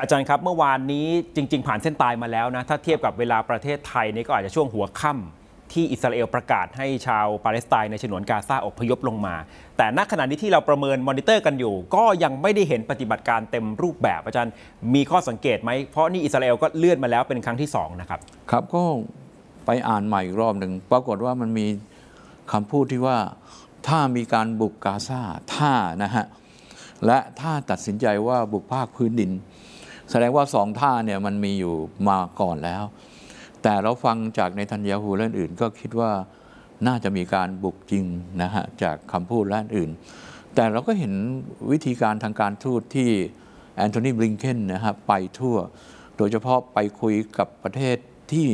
อาจารย์ครับ เมื่อวานนี้จริงๆ ผ่านเส้นตายมาแล้วนะ ถ้าเทียบกับเวลาประเทศไทยนี่ก็อาจจะช่วงหัวค่ำที่อิสราเอลประกาศให้ชาวปาเลสไตน์ในฉนวนกาซาอพยพลงมา แต่ณขณะนี้ที่เราประเมินมอนิเตอร์กันอยู่ ก็ยังไม่ได้เห็นปฏิบัติการเต็มรูปแบบ อาจารย์มีข้อสังเกตไหมเพราะนี่อิสราเอลก็เลื่อนมาแล้วเป็นครั้งที่2นะครับครับก็ไปอ่านใหม่อีกรอบหนึ่งปรากฏว่ามันมีคำพูดที่ว่าถ้ามีการบุกกาซาถ้านะฮะและถ้าตัดสินใจว่าบุกภาคพื้นดินแสดงว่าสองท่าเนี่ยมันมีอยู่มาก่อนแล้ว แต่เราฟังจากในทันยาฮูและอื่นก็คิดว่าน่าจะมีการบุกจริงนะฮะจากคำพูดและอื่น แต่เราก็เห็นวิธีการทางการทูตที่แอนโทนีบริงเกนนะฮะไปทั่วโดยเฉพาะไปคุยกับประเทศที่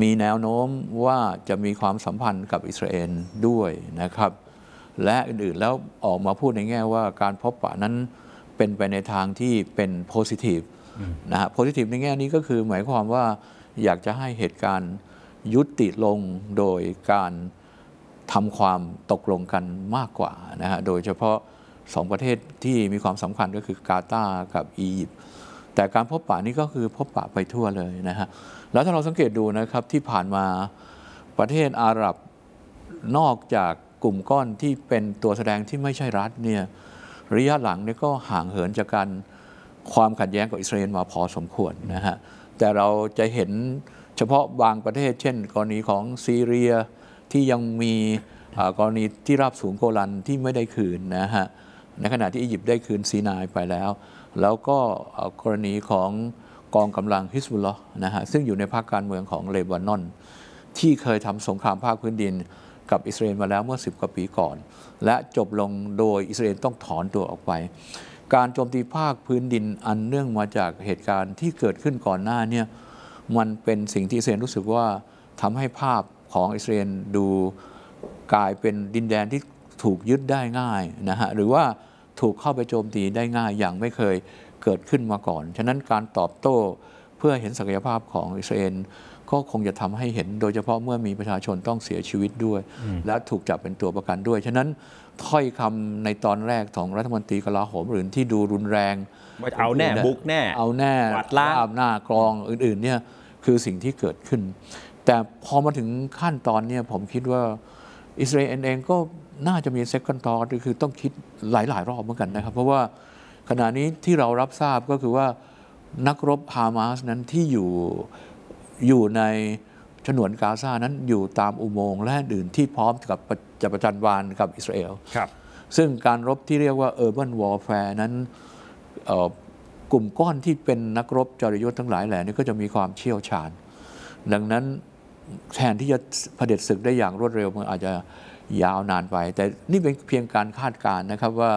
มีแนวโน้มว่าจะมีความสัมพันธ์กับอิสราเอลด้วยนะครับ และอื่นๆ แล้วออกมาพูดในแง่ว่าการพบปะนั้นเป็นไปในทางที่เป็นโพซิทีฟนะฮะโพซิทีฟในแง่นี้ก็คือหมายความว่าอยากจะให้เหตุการณ์ยุติลงโดยการทำความตกลงกันมากกว่านะฮะโดยเฉพาะสองประเทศที่มีความสำคัญก็คือกาตาร์กับอียิปต์แต่การพบปะนี้ก็คือพบปะไปทั่วเลยนะฮะแล้วถ้าเราสังเกตดูนะครับที่ผ่านมาประเทศอาหรับนอกจากกลุ่มก้อนที่เป็นตัวแสดงที่ไม่ใช่รัฐเนี่ยระยะหลังนี่ก็ห่างเหินจากการความขัดแย้งกับอิสราเอลมาพอสมควรนะฮะแต่เราจะเห็นเฉพาะบางประเทศ เช่น กรณีของซีเรียที่ยังมีกรณีที่ราบสูงโกลันที่ไม่ได้คืนนะฮะในขณะที่อียิปต์ได้คืนซีนายไปแล้ว แล้วก็กรณีของกองกำลังฮิสบุลลอนะฮะซึ่งอยู่ในภาคการเมืองของเลบานอนที่เคยทำสงครามภาคพื้นดินกับอิสราเอลมาแล้วเมื่อ 10กว่าปีก่อน และจบลงโดยอิสราเอลต้องถอนตัวออกไป การโจมตีภาคพื้นดินอันเนื่องมาจากเหตุการณ์ที่เกิดขึ้นก่อนหน้าเนี่ยมันเป็นสิ่งที่อิสราเอลรู้สึกว่าทำให้ภาพของอิสราเอลดูกลายเป็นดินแดนที่ถูกยึดได้ง่ายนะฮะหรือว่าถูกเข้าไปโจมตีได้ง่ายอย่างไม่เคยเกิดขึ้นมาก่อน ฉะนั้นการตอบโต้เพื่อเห็นศักยภาพของอิสราเอลก็คงจะทำให้เห็นโดยเฉพาะเมื่อมีประชาชนต้องเสียชีวิตด้วย และถูกจับเป็นตัวประกันด้วย ฉะนั้นถ้อยคำในตอนแรกของรัฐมนตรีกลาโหม หรือที่ดูรุนแรง เอาแน่ บุกแน่เอาแน่ล้าหน้ากรองอื่นๆเนี่ยคือสิ่งที่เกิดขึ้น แต่พอมาถึงขั้นตอนเนี่ยผมคิดว่าอิสราเอลเองก็น่าจะมีเซ็กคันตอนคือต้องคิดหลาย ๆรอบเหมือนกันนะครับเพราะว่าขณะนี้ที่เรารับทราบก็คือว่านักรบฮามาสนั้นที่อยู่อยู่ในฉนวนกาซานั้นอยู่ตามอุโมงค์และอื่นที่พร้อมกับจะประจันวานกับอิสราเอลครับซึ่งการรบที่เรียกว่า Urban Warfare นั้นกลุ่มก้อนที่เป็นนักรบจริยศทั้งหลายแหล่นี่ก็จะมีความเชี่ยวชาญ ดังนั้นแทนที่จะะเผด็จศึกได้อย่างรวดเร็วมันอาจจะยาวนานไป แต่นี่เป็นเพียงการคาดการณ์นะครับว่า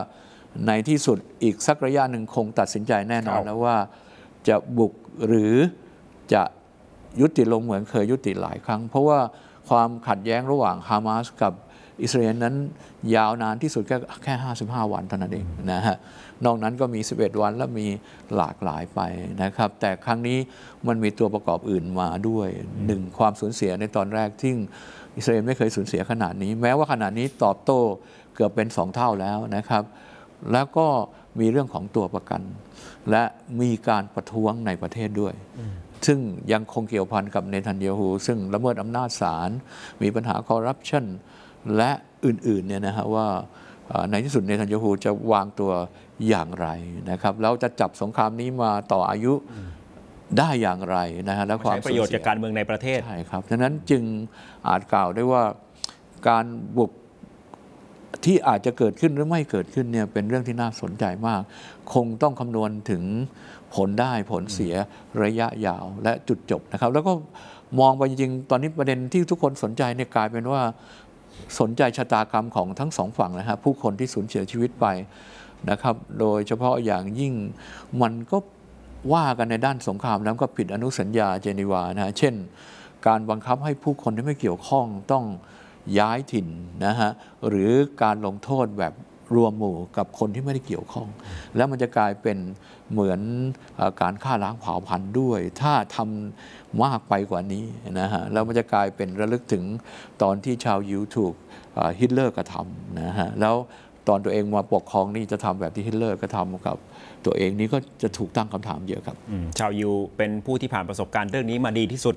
ในที่สุดอีกสักระยะหนึ่งคง ตัดสินใจแน่นอนแล้วว่าจะบุกหรือจะยุติลงเหมือนเคยยุติหลายครั้ง เพราะว่าความขัดแย้งระหว่างฮามาสกับอิสราเอลนั้นยาวนานที่สุดแค่แค่ 55 วันเท่านั้นเองนะฮะนอกนั้นก็มี 11 วันและมีหลากหลายไปนะครับ แต่ครั้งนี้มันมีตัวประกอบอื่นมาด้วยหนึ่งความสูญเสียในตอนแรกที่อิสราเอลไม่เคยสูญเสียขนาดนี้ แม้ว่าขนาดนี้ตอบโต้เกือบเป็นสองเท่าแล้วนะครับแล้วก็มีเรื่องของตัวประกัน และมีการประท้วงในประเทศด้วยซึ่งยังคงเกี่ยวพันกับเนทันเยฮู ซึ่งละเมิดอำนาจศาลมีปัญหาคอร์รัปชันและอื่นๆเนี่ยนะฮะว่าในที่สุดเนทันเยฮูจะวางตัวอย่างไรนะครับแล้วจะจับสงครามนี้มาต่ออายุได้อย่างไรนะฮะและความประโยชน์จากการเมืองในประเทศ ใช่ครับดังนั้นจึงอาจกล่าวได้ว่าการบุกที่อาจจะเกิดขึ้นหรือไม่เกิดขึ้นเนี่ยเป็นเรื่องที่น่าสนใจมาก คงต้องคำนวณถึงผลได้ผลเสียระยะยาวและจุดจบนะครับ แล้วก็มองไปจริง ๆ ตอนนี้ประเด็นที่ทุกคนสนใจเนี่ยกลายเป็นว่าสนใจชะตากรรมของทั้งสองฝั่งนะครับผู้คนที่สูญเสียชีวิตไปนะครับ โดยเฉพาะอย่างยิ่งมันก็ว่ากันในด้านสงครามแล้วก็ผิดอนุสัญญาเจนีวานะเช่น การบังคับให้ผู้คนที่ไม่เกี่ยวข้องต้องย้ายถิ่นนะฮะหรือการลงโทษแบบรวมหมู่กับคนที่ไม่ได้เกี่ยวข้อง แล้วมันจะกลายเป็นเหมือนอการฆ่าล้างเผ่าพันธุ์ด้วย ถ้าทำมากไปกว่านี้นะฮะ แล้วมันจะกลายเป็นระลึกถึงตอนที่ชาวยิวถูกฮิตเลอร์กระทำนะฮะแล้วตอนตัวเองมาปกครองนี่จะทำแบบที่ฮิตเลอร์กระทำกับตัวเองนี่ก็จะถูกตั้งคำถามเยอะครับชาวยิวเป็นผู้ที่ผ่านประสบการณ์เรื่องนี้มาดีที่สุด